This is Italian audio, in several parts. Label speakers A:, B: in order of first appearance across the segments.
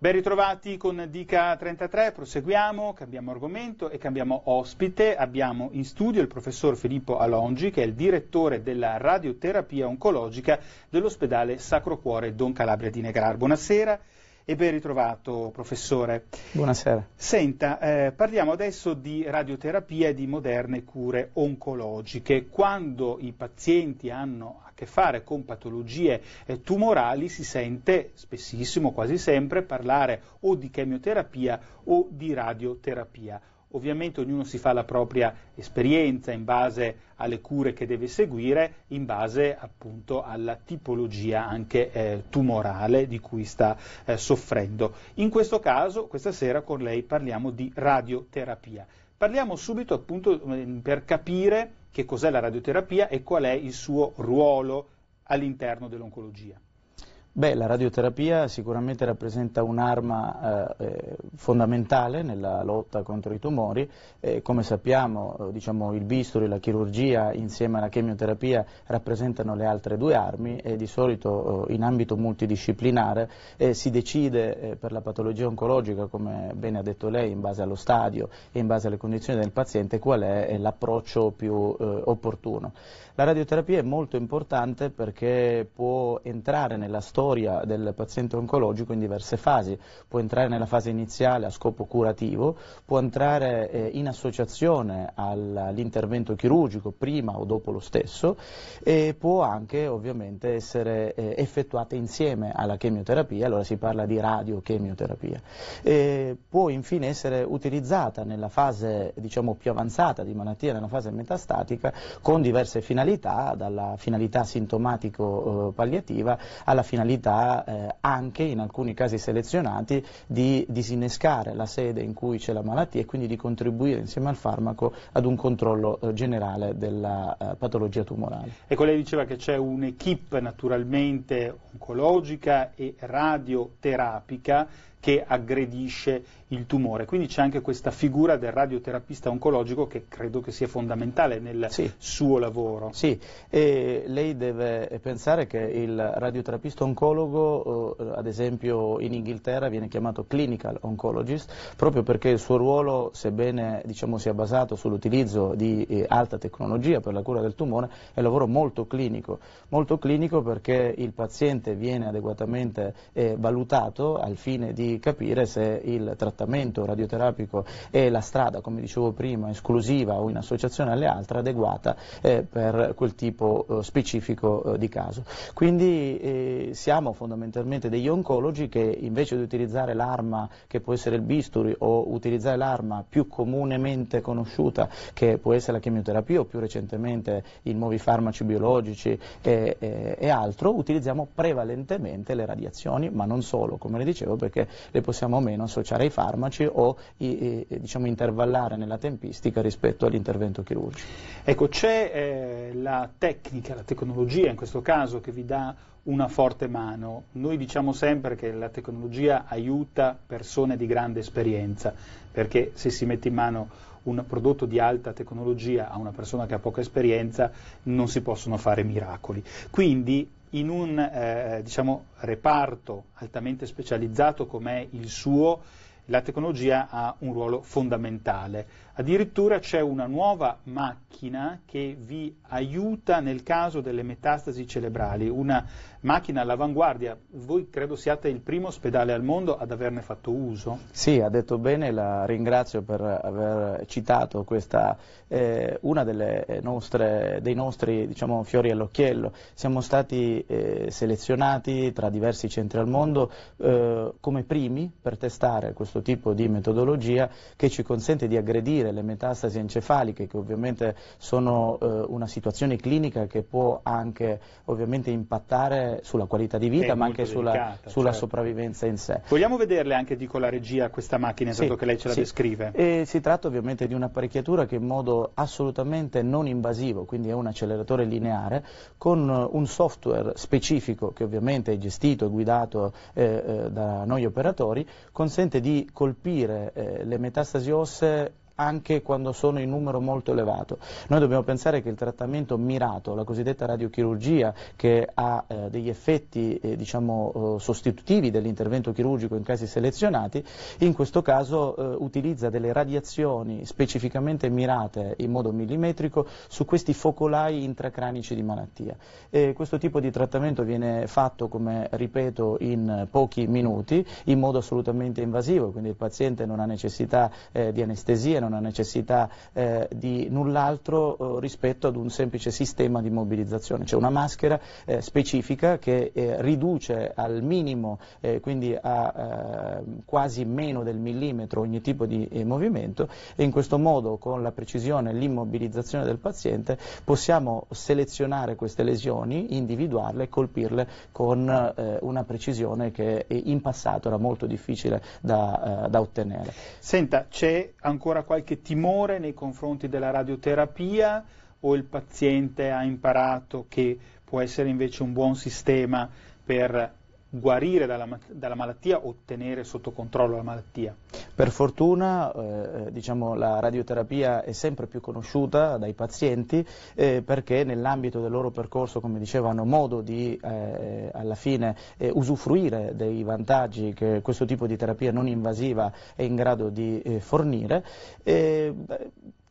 A: Ben ritrovati con Dica 33, proseguiamo, cambiamo argomento e cambiamo ospite. Abbiamo in studio il professor Filippo Alongi, che è il direttore della radioterapia oncologica dell'ospedale Sacro Cuore Don Calabria di Negrar. Buonasera e ben ritrovato professore. Buonasera. Senta, eh, parliamo adesso di radioterapia e di moderne cure oncologiche. Quando i pazienti hanno che fare con patologie eh, tumorali si sente spessissimo, quasi sempre, parlare o di chemioterapia o di radioterapia. Ovviamente ognuno si fa la propria esperienza in base alle cure che deve seguire, in base appunto alla tipologia anche eh, tumorale di cui sta eh, soffrendo. In questo caso, questa sera con lei parliamo di radioterapia. Parliamo subito appunto mm, per capire che cos'è la radioterapia e qual è il suo ruolo all'interno dell'oncologia.
B: Beh, la radioterapia sicuramente rappresenta un'arma eh, eh, fondamentale nella lotta contro i tumori, eh, come sappiamo eh, diciamo, il bisturi, la chirurgia insieme alla chemioterapia rappresentano le altre due armi e di solito eh, in ambito multidisciplinare eh, si decide per la patologia oncologica, come bene ha detto lei, in base allo stadio e in base alle condizioni del paziente qual è l'approccio più opportuno. La radioterapia è molto importante perché può entrare nella storia storia del paziente oncologico in diverse fasi, può entrare nella fase iniziale a scopo curativo, può entrare eh, in associazione all'intervento chirurgico prima o dopo lo stesso e può anche ovviamente essere eh, effettuata insieme alla chemioterapia, allora si parla di radiochemioterapia. E può infine essere utilizzata nella fase diciamo, più avanzata di malattia, nella fase metastatica, con diverse finalità, dalla finalità sintomatico-palliativa eh, alla finalità finalità eh, anche in alcuni casi selezionati di disinnescare la sede in cui c'è la malattia e quindi di contribuire insieme al farmaco ad un controllo eh, generale della eh, patologia tumorale.
A: Ecco, lei diceva che c'è un'equipe naturalmente oncologica e radioterapica che aggredisce il tumore. Quindi c'è anche questa figura del radioterapista oncologico che credo che sia fondamentale nel sì. suo lavoro. Sì, e lei
B: deve pensare che il radioterapista oncologo, eh, ad esempio in Inghilterra, viene chiamato clinical oncologist proprio perché il suo ruolo, sebbene diciamo, sia basato sull'utilizzo di eh, alta tecnologia per la cura del tumore, è un lavoro molto clinico, molto clinico perché il paziente viene adeguatamente eh, valutato al fine di capire se il trattamento radioterapico è la strada, come dicevo prima, esclusiva o in associazione alle altre adeguata eh, per quel tipo eh, specifico eh, di caso. Quindi eh, siamo fondamentalmente degli oncologi che invece di utilizzare l'arma che può essere il bisturi o utilizzare l'arma più comunemente conosciuta che può essere la chemioterapia o più recentemente i nuovi farmaci biologici e, e, e altro, utilizziamo prevalentemente le radiazioni, ma non solo, come le dicevo, perché le possiamo o meno associare ai farmaci o i, i, eh, diciamo, intervallare nella tempistica rispetto all'intervento chirurgico.
A: Ecco, c'è eh, la tecnica, la tecnologia in questo caso che vi dà una forte mano. Noi diciamo sempre che la tecnologia aiuta persone di grande esperienza, perché se si mette in mano un prodotto di alta tecnologia a una persona che ha poca esperienza non si possono fare miracoli. Quindi in un eh, diciamo, reparto altamente specializzato come è il suo, la tecnologia ha un ruolo fondamentale. Addirittura c'è una nuova macchina che vi aiuta nel caso delle metastasi cerebrali, una macchina all'avanguardia. Voi credo siate il primo ospedale al mondo ad averne fatto uso.
B: Sì, ha detto bene, la ringrazio per aver citato questa, eh, una eh, nostre, dei nostri diciamo, fiori all'occhiello. Siamo stati eh, selezionati tra diversi centri al mondo eh, come primi per testare questo tipo di metodologia che ci consente di aggredire avere le metastasi encefaliche che ovviamente sono eh, una situazione clinica che può anche ovviamente impattare sulla qualità di vita ma anche sulla, delicata, sulla certo. sopravvivenza in sé.
A: Vogliamo vederle anche, dico la regia, questa macchina esatto sì, che lei ce la sì. descrive?
B: E si tratta ovviamente di un'apparecchiatura che in modo assolutamente non invasivo, quindi è un acceleratore lineare, con eh, un software specifico che ovviamente è gestito e guidato eh, eh da noi operatori, consente di colpire eh, le metastasi osse anche quando sono in numero molto elevato. Noi dobbiamo pensare che il trattamento mirato, la cosiddetta radiochirurgia, che ha eh, degli effetti eh, diciamo, eh, sostitutivi dell'intervento chirurgico in casi selezionati, in questo caso eh, utilizza delle radiazioni specificamente mirate in modo millimetrico su questi focolai intracranici di malattia. E questo tipo di trattamento viene fatto, come ripeto, in pochi minuti, in modo assolutamente invasivo, quindi il paziente non ha necessità eh, di anestesia, una necessità eh, di null'altro eh, rispetto ad un semplice sistema di mobilizzazione. C'è una maschera eh, specifica che eh, riduce al minimo, eh, quindi a eh, quasi meno del millimetro ogni tipo di movimento e in questo modo con la precisione e l'immobilizzazione del paziente possiamo selezionare queste lesioni, individuarle e colpirle con una precisione che in passato era molto difficile da, da ottenere.
A: Senta, c'è ancora qualche qualche timore nei confronti della radioterapia o il paziente ha imparato che può essere invece un buon sistema per guarire dalla, dalla, malattia o tenere sotto controllo la malattia.
B: Per fortuna eh, eh, diciamo, la radioterapia è sempre più conosciuta dai pazienti eh, perché nell'ambito del loro percorso, come dicevo, hanno modo di eh, eh alla fine eh, usufruire dei vantaggi che questo tipo di terapia non invasiva è in grado di fornire.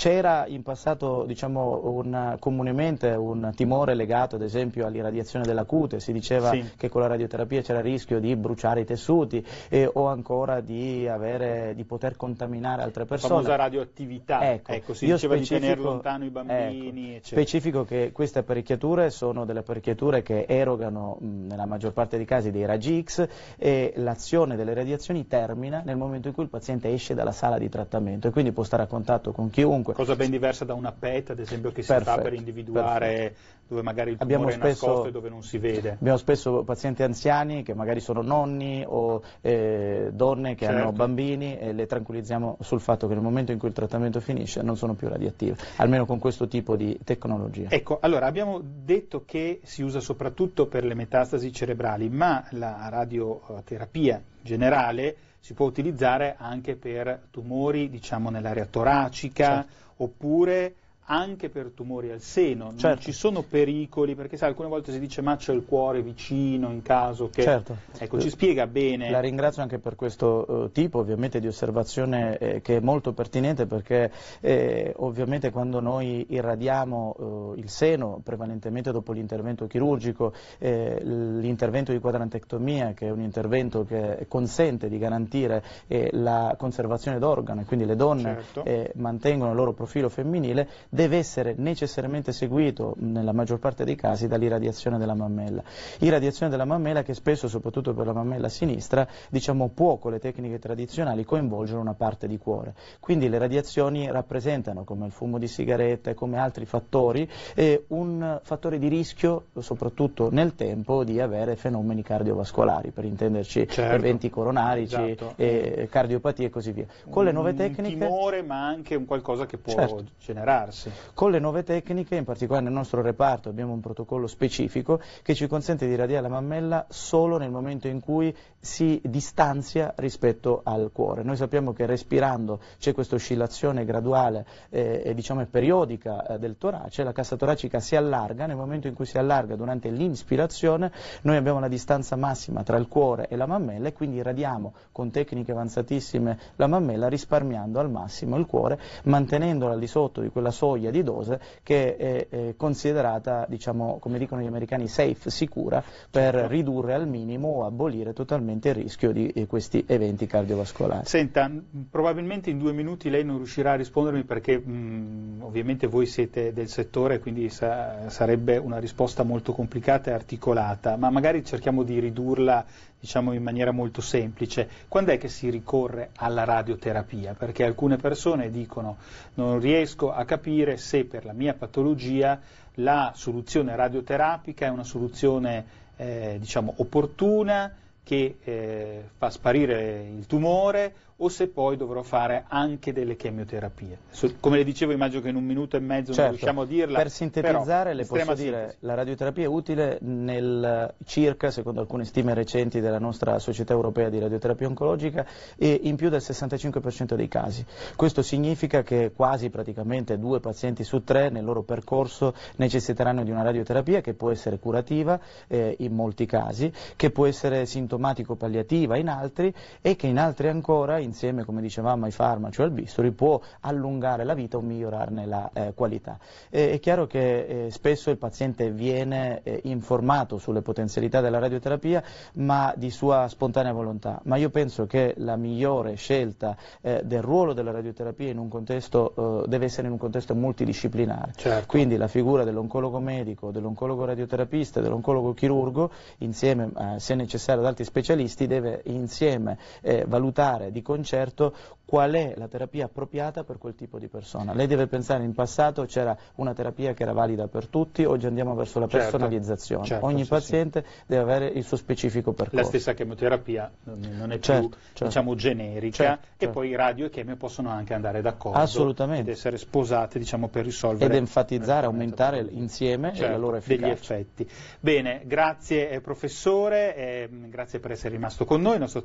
B: C'era in passato diciamo, un, comunemente un timore legato ad esempio all'irradiazione della cute, si diceva sì. che con la radioterapia c'era il rischio di bruciare i tessuti eh, o ancora di, avere, di, poter contaminare altre persone. La famosa
A: radioattività, ecco, ecco si diceva di tenere lontano i bambini. Ecco, specifico
B: che queste apparecchiature sono delle apparecchiature che erogano nella maggior parte dei casi dei raggi X e l'azione delle radiazioni termina nel momento in cui il paziente esce dalla sala di trattamento e quindi può stare a contatto con chiunque comunque.
A: Cosa ben diversa da una PET, ad esempio, che si perfetto, fa per individuare perfetto. dove magari il tumore abbiamo è nascosto e dove non si vede.
B: Abbiamo spesso pazienti anziani che magari sono nonni o eh, donne che certo. hanno bambini e le tranquillizziamo sul fatto che nel momento in cui il trattamento finisce non sono più radioattive, almeno con questo tipo di tecnologia.
A: Ecco, allora abbiamo detto che si usa soprattutto per le metastasi cerebrali, ma la radioterapia generale si può utilizzare anche per tumori diciamo, nell'area toracica certo. oppure anche per tumori al seno, certo. non ci sono pericoli, perché sai, alcune volte si dice ma c'è il cuore vicino in caso che... Certo. Ecco, ci spiega bene. La ringrazio anche per
B: questo eh, tipo ovviamente di osservazione eh, che è molto pertinente perché eh, ovviamente quando noi irradiamo eh, il seno, prevalentemente dopo l'intervento chirurgico, eh, l'intervento di quadrantectomia che è un intervento che consente di garantire eh, la conservazione d'organo, quindi le donne certo. mantengono il loro profilo femminile, deve essere necessariamente seguito, nella maggior parte dei casi, dall'irradiazione della mammella. Irradiazione della mammella che spesso, soprattutto per la mammella sinistra, diciamo, può con le tecniche tradizionali coinvolgere una parte di cuore. Quindi le radiazioni rappresentano, come il fumo di sigaretta e come altri fattori, eh, un fattore di rischio, soprattutto nel tempo, di avere fenomeni cardiovascolari, per intenderci certo. eventi coronarici, esatto. eh, cardiopatie e così via. Con le nuove tecniche... Un timore
A: ma anche un qualcosa che può certo. generarsi.
B: Con le nuove tecniche, in particolare nel nostro reparto abbiamo un protocollo specifico che ci consente di radiare la mammella solo nel momento in cui si distanzia rispetto al cuore. Noi sappiamo che respirando c'è questa oscillazione graduale eh, e diciamo periodica eh, del torace, la cassa toracica si allarga, nel momento in cui si allarga durante l'inspirazione noi abbiamo la distanza massima tra il cuore e la mammella e quindi radiamo con tecniche avanzatissime la mammella risparmiando al massimo il cuore, mantenendola al di sotto di quella sola soglia di dose che è, è considerata, diciamo, come dicono gli americani, safe, sicura, per certo. ridurre al minimo o abolire totalmente il rischio di eh, questi eventi cardiovascolari.
A: Senta, probabilmente in due minuti lei non riuscirà a rispondermi perché mh, ovviamente voi siete del settore, quindi sa sarebbe una risposta molto complicata e articolata, ma magari cerchiamo di ridurla diciamo in maniera molto semplice, quando è che si ricorre alla radioterapia? Perché alcune persone dicono non riesco a capire capire se per la mia patologia la soluzione radioterapica è una soluzione eh, diciamo, opportuna, che eh, fa sparire il tumore o se poi dovrò fare anche delle chemioterapie. So, come le dicevo, immagino che in un minuto e mezzo certo. non riusciamo a dirla. Per sintetizzare, però, le posso sintesi. dire, la radioterapia è utile
B: nel circa, secondo alcune stime recenti della nostra Società Europea di Radioterapia Oncologica, e in più del 65% dei casi. Questo significa che quasi praticamente due pazienti su tre nel loro percorso necessiteranno di una radioterapia che può essere curativa eh, in molti casi, che può essere sintomatica sintomatico-palliativa in altri e che in altri ancora, insieme come dicevamo ai farmaci o al bisturi, può allungare la vita o migliorarne la eh, qualità. Eh, è chiaro che eh, spesso il paziente viene eh, informato sulle potenzialità della radioterapia, ma di sua spontanea volontà. Ma io penso che la migliore scelta eh, del ruolo della radioterapia contesto, eh, deve essere in un contesto multidisciplinare. Certo. Quindi la figura dell'oncologo medico, dell'oncologo radioterapista, dell'oncologo chirurgo, insieme, se necessario, ad altri specialisti deve insieme eh, valutare di concerto qual è la terapia appropriata per quel tipo di persona. Lei deve pensare in passato c'era una terapia che era valida per tutti, oggi andiamo verso la certo, personalizzazione. Certo, Ogni sì, paziente sì. deve avere il suo specifico percorso. La stessa
A: chemioterapia mm, non è
B: certo, più certo. diciamo,
A: generica certo, e certo. poi radio e chemio possono anche andare d'accordo ed essere sposate diciamo, per risolvere. Ed enfatizzare, aumentare insieme la loro efficacia. Degli effetti. Bene, grazie eh, professore, eh, grazie grazie per essere rimasto con noi, il nostro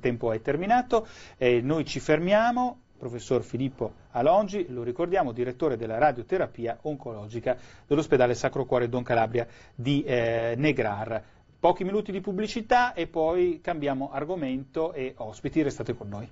A: tempo è terminato, eh, noi ci fermiamo, professor Filippo Alongi, lo ricordiamo, direttore della radioterapia oncologica dell'ospedale Sacro Cuore Don Calabria di eh, Negrar. Pochi minuti di pubblicità e poi cambiamo argomento e ospiti, restate con noi.